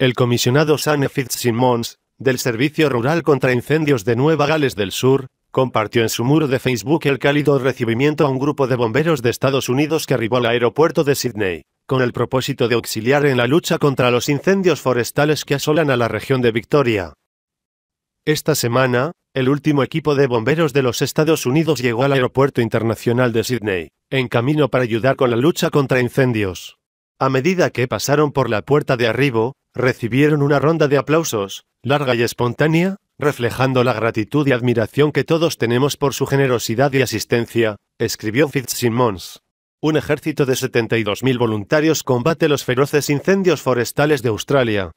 El comisionado Sam Fitzsimmons, del Servicio Rural contra Incendios de Nueva Gales del Sur, compartió en su muro de Facebook el cálido recibimiento a un grupo de bomberos de Estados Unidos que arribó al aeropuerto de Sydney, con el propósito de auxiliar en la lucha contra los incendios forestales que asolan a la región de Victoria. Esta semana, el último equipo de bomberos de los Estados Unidos llegó al Aeropuerto Internacional de Sydney, en camino para ayudar con la lucha contra incendios. A medida que pasaron por la puerta de arribo, recibieron una ronda de aplausos, larga y espontánea, reflejando la gratitud y admiración que todos tenemos por su generosidad y asistencia, escribió Fitzsimmons. Un ejército de 72.000 voluntarios combate los feroces incendios forestales de Australia,